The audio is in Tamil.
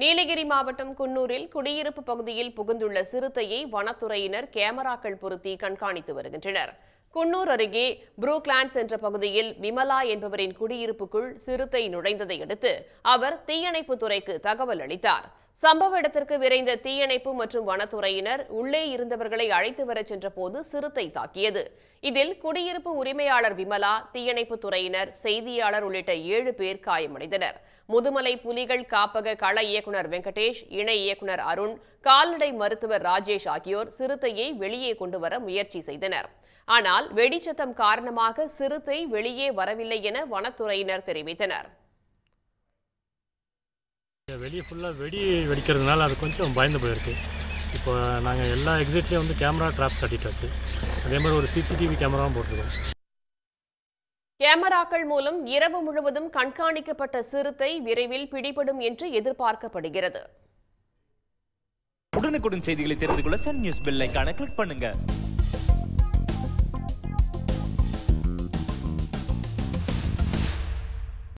நீலகிரி மாவட்டம் குன்னூரில் குடியிருப்பு பகுதியில் புகுந்துள்ள சிறுத்தையை வனத்துறையினர் கேமராக்கள் பொருத்தி கண்காணித்து வருகின்றனர் குன்னூர் அருகே புரூக்லாண்ட்ஸ் என்ற பகுதியில் விமலா என்பவரின் குடியிருப்புக்குள் சிறுத்தை நுழைந்ததை அடுத்து அவர் தீயணைப்பு துறைக்கு தகவல் அளித்தார் சம்பவ இடத்திற்கு விரைந்த தீயணைப்பு மற்றும் வனத்துறையினர் உள்ளே இருந்தவர்களை அழைத்து வரச் சென்றபோது சிறுத்தை தாக்கியது இதில் குடியிருப்பு உரிமையாளர் விமலா தீயணைப்பு துறையினர் செய்தியாளர் உள்ளிட்ட ஏழு பேர் காயமடைந்தனர் முதுமலை புலிகள் காப்பக கள இயக்குநர் வெங்கடேஷ் இணை இயக்குநர் அருண் கால்நடை மருத்துவர் ராஜேஷ் ஆகியோர் சிறுத்தையை வெளியே கொண்டு வர முயற்சி செய்தனர் ஆனால் வெடிச்சத்தம் காரணமாக சிறுத்தை வெளியே வரவில்லை என வனத்துறையினர் தெரிவித்தனர் வெளியே ஃபுல்லாக வெடி வெடிக்கிறதுனால அது கொஞ்சம் பயந்து போயிருக்கு இப்போ நாங்கள் எல்லா எக்ஸிட்லேயும் வந்து கேமரா ட்ராப் கட்டிட்டு அதே மாதிரி ஒரு சிசிடிவி கேமராவும் போட்டிருக்கோம் கேமராக்கள் மூலம் இரவு முழுவதும் கண்காணிக்கப்பட்ட சிறுத்தை விரைவில் பிடிபடும் என்று எதிர்பார்க்கப்படுகிறது உடனுக்குடன் செய்திகளை தெரிந்து கொள்ள சன் நியூஸ் பில்லைக்கான கிளிக் பண்ணுங்க